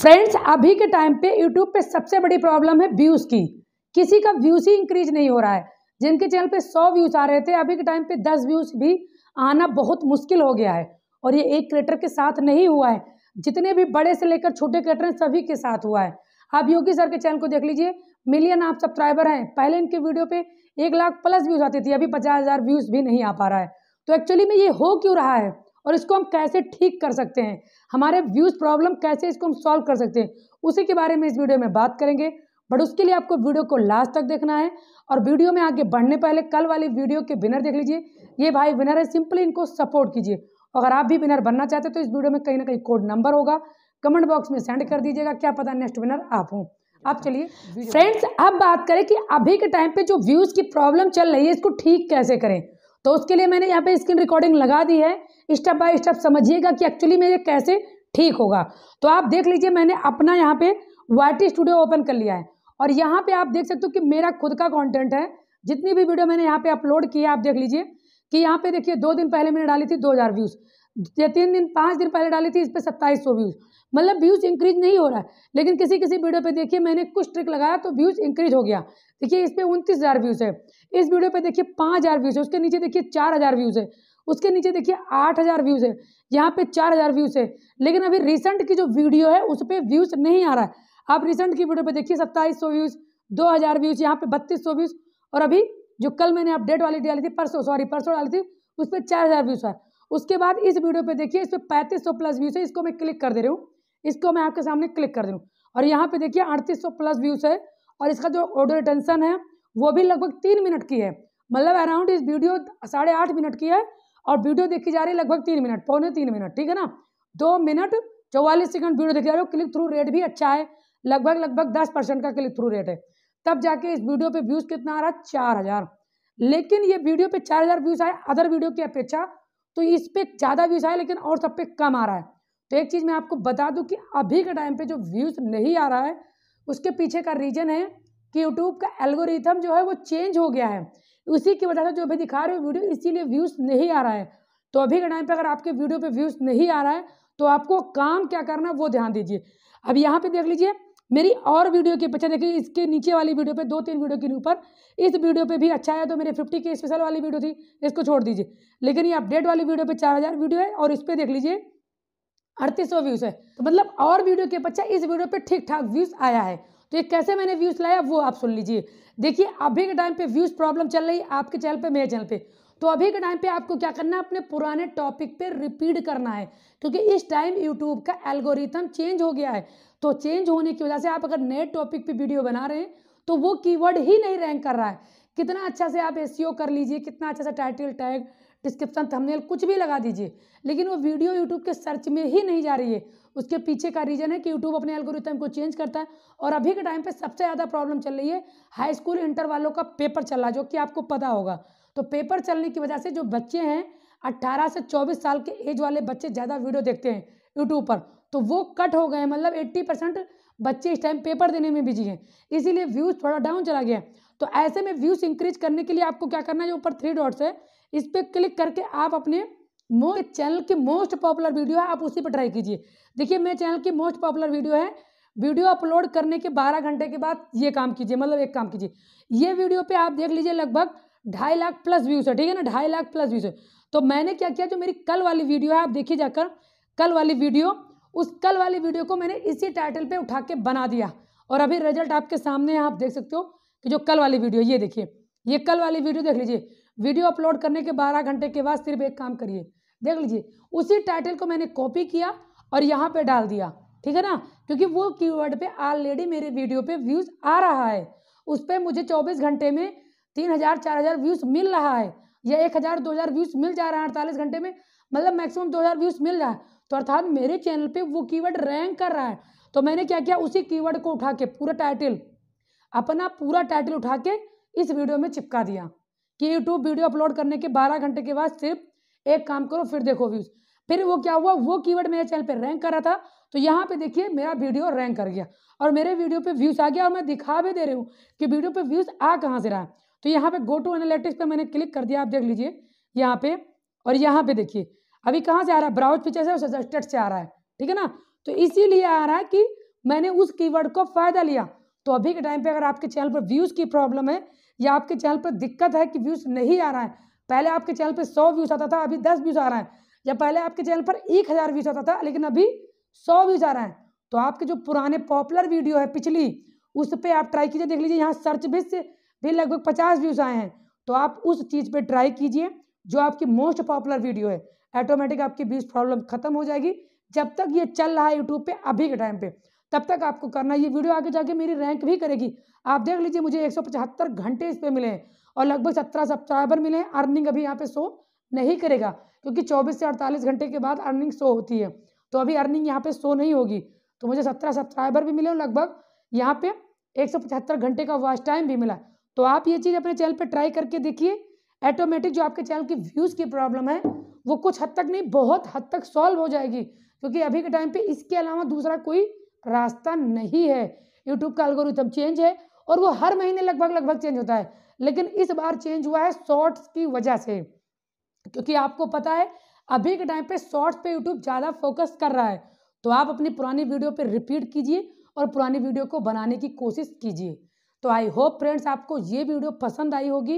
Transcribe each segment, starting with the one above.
friends अभी के time पे यूट्यूब पे सबसे बड़ी प्रॉब्लम है व्यूज़ की किसी का व्यूज़ ही इंक्रीज नहीं हो रहा है जिनके चैनल पे सौ व्यूज़ आ रहे थे अभी के टाइम पे दस व्यूज़ भी आना बहुत मुश्किल हो गया है और ये एक क्रिएटर के साथ नहीं हुआ है जितने भी बड़े से लेकर छोटे क्रिएटर हैं सभी के साथ हुआ है आप योगी सर के चैनल को देख लीजिए मिलियन आप सब्सक्राइबर हैं पहले इनके वीडियो पे एक लाख प्लस व्यूज़ आती थी अभी पचास हज़ार व्यूज़ भी नहीं आ पा रहा है तो एक्चुअली में ये हो क्यों रहा है और इसको हम कैसे ठीक कर सकते हैं हमारे व्यूज़ प्रॉब्लम कैसे इसको हम सॉल्व कर सकते हैं उसी के बारे में इस वीडियो में बात करेंगे बट उसके लिए आपको वीडियो को लास्ट तक देखना है और वीडियो में आगे बढ़ने पहले कल वाली वीडियो के विनर देख लीजिए ये भाई विनर है सिंपली इनको सपोर्ट कीजिए अगर आप भी विनर बनना चाहते हैं तो इस वीडियो में कहीं ना कहीं कोड नंबर होगा कमेंट बॉक्स में सेंड कर दीजिएगा क्या पता नेक्स्ट विनर आप हूँ आप चलिए फ्रेंड्स अब बात करें कि अभी के टाइम पे जो व्यूज़ की प्रॉब्लम चल रही है इसको ठीक कैसे करें तो उसके लिए मैंने यहाँ पे स्क्रीन रिकॉर्डिंग लगा दी है स्टेप बाय स्टेप समझिएगा कि एक्चुअली में ये कैसे ठीक होगा तो आप देख लीजिए मैंने अपना यहाँ पे वाई स्टूडियो ओपन कर लिया है और यहाँ पे आप देख सकते हो कि मेरा खुद का कॉन्टेंट है जितनी भी वीडियो मैंने यहाँ पे अपलोड की है आप देख लीजिए कि यहाँ पे देखिए दो दिन पहले मैंने डाली थी दो व्यूज़ या तीन दिन पाँच दिन पहले डाली थी इस पर सत्ताईस व्यूज़ मतलब व्यूज़ इंक्रीज नहीं हो रहा है लेकिन किसी किसी वीडियो पे देखिए मैंने कुछ ट्रिक लगाया तो व्यूज़ इंक्रीज हो गया देखिए इस पे उनतीस हज़ार व्यूज़ है इस वीडियो पे देखिए पाँच हज़ार व्यूज़ है उसके नीचे देखिए चार हज़ार व्यूज़ है उसके नीचे देखिए आठ हज़ार व्यूज़ है यहाँ पे चार हज़ार व्यूज़ है लेकिन अभी रिसेंट की जो वीडियो है उस पर व्यूज़ नहीं आ रहा है आप रिसेंट की वीडियो पर देखिए सत्ताईस सौ व्यूज़ दो हज़ार व्यूज़ यहाँ पे बत्तीस सौ व्यूज़ और अभी जो कल मैंने अपडेट वाली डाली थी परसों सॉरी परसों डाली थी उस पर चार हज़ार व्यूज़ है उसके बाद इस वीडियो पे देखिए इस पर पैंतीस सौ प्लस व्यूज़ है इसको मैं क्लिक कर दे रही हूँ इसको मैं आपके सामने क्लिक कर दूँ और यहाँ पे देखिए अड़तीस प्लस व्यूज़ है और इसका जो ऑडियो रिटेंशन है वो भी लगभग तीन मिनट की है मतलब अराउंड इस वीडियो साढ़े आठ मिनट की है और वीडियो देखी जा रही है लगभग तीन मिनट पौने तीन मिनट ठीक है ना दो मिनट चौवालीस सेकंड वीडियो देखी जा रही हो क्लिक थ्रू रेट भी अच्छा है लगभग लगभग दस परसेंट का क्लिक थ्रू रेट है तब जाके इस वीडियो पे व्यूज़ कितना आ रहा है चार हज़ार लेकिन ये वीडियो पे चार हज़ार व्यूज़ आए अदर वीडियो की अपेक्षा तो इस पर ज़्यादा व्यूज़ आए लेकिन और सब पे कम आ रहा है तो एक चीज़ मैं आपको बता दूं कि अभी के टाइम पे जो व्यूज़ नहीं आ रहा है उसके पीछे का रीज़न है कि यूट्यूब का एल्गोरिथम जो है वो चेंज हो गया है उसी की वजह से जो अभी दिखा रहे हो वीडियो इसीलिए व्यूज़ नहीं आ रहा है तो अभी के टाइम पर अगर आपके वीडियो पर व्यूज़ नहीं आ रहा है तो आपको काम क्या करना वो ध्यान दीजिए अब यहाँ पर देख लीजिए मेरी और वीडियो के पीछे देखिए इसके नीचे वाली वीडियो पे दो तीन वीडियो के ऊपर इस वीडियो पे भी अच्छा है तो मेरे फिफ्टी के स्पेशल वाली वीडियो थी इसको छोड़ दीजिए लेकिन ये अपडेट वाली वीडियो पे चार हज़ार वीडियो है और इस पर देख लीजिए अड़तीस व्यूज़ है तो मतलब और वीडियो के पच्चा इस वीडियो पे ठीक ठाक व्यूज़ आया है तो ये कैसे मैंने व्यूज़ लाया वो आप सुन लीजिए देखिए अभी के टाइम पे व्यूज़ प्रॉब्लम चल रही है आपके चैनल पे मेरे चैनल पे तो अभी के टाइम पे आपको क्या करना है अपने पुराने टॉपिक पे रिपीट करना है क्योंकि इस टाइम यूट्यूब का एल्गोरिथम चेंज हो गया है तो चेंज होने की वजह से आप अगर नए टॉपिक पर वीडियो बना रहे हैं तो वो कीवर्ड ही नहीं रैंक कर रहा है कितना अच्छा से आप एस e कर लीजिए कितना अच्छा सा टाइटल टैग डिस्क्रिप्शन थंबनेल कुछ भी लगा दीजिए लेकिन वो वीडियो यूट्यूब के सर्च में ही नहीं जा रही है उसके पीछे का रीज़न है कि यूट्यूब अपने एल्गोरिथम को चेंज करता है और अभी के टाइम पे सबसे ज़्यादा प्रॉब्लम चल रही है हाई स्कूल इंटर वालों का पेपर चल रहा है जो कि आपको पता होगा तो पेपर चलने की वजह से जो बच्चे हैं अट्ठारह से चौबीस साल के एज वाले बच्चे ज़्यादा वीडियो देखते हैं यूट्यूब पर तो वो कट हो गए मतलब एट्टी परसेंट बच्चे इस टाइम पेपर देने में बिजी हैं इसीलिए व्यूज़ थोड़ा डाउन चला गया तो ऐसे में व्यूज़ इंक्रीज करने के लिए आपको क्या करना है जो ऊपर थ्री डॉट्स है इस पर क्लिक करके आप अपने मोस्ट चैनल की मोस्ट पॉपुलर वीडियो है आप उसी पर ट्राई कीजिए देखिए मेरे चैनल की मोस्ट पॉपुलर वीडियो है वीडियो अपलोड करने के बारह घंटे के बाद ये काम कीजिए मतलब एक काम कीजिए ये वीडियो पे आप देख लीजिए लगभग ढाई लाख प्लस व्यूज़ है ठीक है ना ढाई लाख प्लस व्यूज़ है तो मैंने क्या किया जो मेरी कल वाली वीडियो है आप देखिए जाकर कल वाली वीडियो उस कल वाली वीडियो को मैंने इसी टाइटल पे उठा के बना दिया और अभी रिजल्ट आपके सामने आप देख सकते हो कि जो कल वाली वीडियो ये देखिए ये कल वाली वीडियो देख लीजिए वीडियो अपलोड करने के बारह घंटे के बाद सिर्फ एक काम करिए देख लीजिए उसी टाइटल को मैंने कॉपी किया और यहाँ पर डाल दिया ठीक है ना क्योंकि वो वर्ड पे ऑलरेडी मेरे वीडियो पे व्यूज़ आ रहा है उस पर मुझे चौबीस घंटे में तीन हज़ार चार हज़ार व्यूज़ मिल रहा है या एक हज़ार दो हज़ार व्यूज़ मिल जा रहा है अड़तालीस घंटे में मतलब मैक्सिमम दो हज़ार व्यूज़ मिल रहा है तो अर्थात मेरे चैनल पे वो कीवर्ड रैंक कर रहा है तो मैंने क्या किया उसी कीवर्ड को उठा के पूरा टाइटल अपना पूरा टाइटल उठा के इस वीडियो में चिपका दिया कि यूट्यूब वीडियो अपलोड करने के बारह घंटे के बाद सिर्फ एक काम करो फिर देखो व्यूज़ फिर वो क्या हुआ वो कीवर्ड मेरे चैनल पे रैंक कर रहा था तो यहाँ पे देखिए मेरा वीडियो रैंक कर गया और मेरे वीडियो पे व्यूज़ आ गया और मैं दिखा भी दे रही हूँ कि वीडियो पे व्यूज़ आ कहाँ से रहा है तो यहाँ पे गो टू एनालिटिक्स पे मैंने क्लिक कर दिया आप देख लीजिए यहाँ पे और यहाँ पे देखिए अभी कहाँ से आ रहा है ब्राउज फीचर से सजेस्टेड से आ रहा है ठीक है ना तो इसीलिए आ रहा है कि मैंने उस कीवर्ड को फ़ायदा लिया तो अभी के टाइम पे अगर आपके चैनल पर व्यूज़ की प्रॉब्लम है या आपके चैनल पर दिक्कत है कि व्यूज़ नहीं आ रहा है पहले आपके चैनल पर सौ व्यूज़ आता था अभी दस व्यूज़ आ रहा है या पहले आपके चैनल पर एक हज़ार व्यूज़ आता था लेकिन अभी सौ व्यूज़ आ रहा है तो आपके जो पुराने पॉपुलर वीडियो है पिछली उस पर आप ट्राई कीजिए देख लीजिए यहाँ सर्च भी भी लगभग पचास व्यूज़ आए हैं तो आप उस चीज़ पर ट्राई कीजिए जो आपकी मोस्ट पॉपुलर वीडियो है ऑटोमेटिक आपकी व्यूज प्रॉब्लम खत्म हो जाएगी जब तक ये चल रहा है यूट्यूब पे अभी के टाइम पे तब तक आपको करना ये वीडियो आगे जाके मेरी रैंक भी करेगी आप देख लीजिए मुझे एक घंटे इस पर मिले हैं और लगभग सत्रह सब्सक्राइबर मिले हैं अर्निंग अभी यहाँ पे शो नहीं करेगा क्योंकि 24 से 48 घंटे के बाद अर्निंग शो होती है तो अभी अर्निंग यहाँ पे शो नहीं होगी तो मुझे सत्रह सब्सक्राइबर भी मिले और लगभग यहाँ पे एक घंटे का वॉच टाइम भी मिला तो आप ये चीज़ अपने चैनल पर ट्राई करके देखिए ऑटोमेटिक जो आपके चैनल की व्यूज़ की प्रॉब्लम है वो कुछ हद तक नहीं बहुत हद तक सॉल्व हो जाएगी क्योंकि अभी के टाइम पे इसके अलावा दूसरा कोई रास्ता नहीं है यूट्यूब का अलगोर चेंज है और वो हर महीने लगभग लगभग चेंज होता है लेकिन इस बार चेंज हुआ है शॉर्ट्स की वजह से क्योंकि आपको पता है अभी के टाइम पे शॉर्ट्स पे यूट्यूब ज़्यादा फोकस कर रहा है तो आप अपनी पुरानी वीडियो पर रिपीट कीजिए और पुरानी वीडियो को बनाने की कोशिश कीजिए तो आई होप फ्रेंड्स आपको ये वीडियो पसंद आई होगी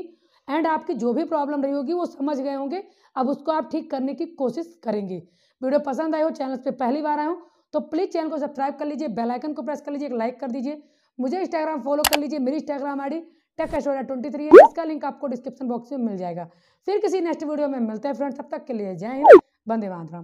एंड आपकी जो भी प्रॉब्लम रही होगी वो समझ गए होंगे अब उसको आप ठीक करने की कोशिश करेंगे वीडियो पसंद आई हो चैनल पे पहली बार आए हो तो प्लीज़ चैनल को सब्सक्राइब कर लीजिए बेल आइकन को प्रेस कर लीजिए एक लाइक कर दीजिए मुझे इंस्टाग्राम फॉलो कर लीजिए मेरी इंस्टाग्राम आई डी टेक एस्टोरा ट्वेंटी थ्री है इसका लिंक आपको डिस्क्रिप्शन बॉक्स में मिल जाएगा फिर किसी नेक्स्ट वीडियो में मिलते हैं फ्रेंड्स तब तक के लिए जय हिंद बंदे मातरम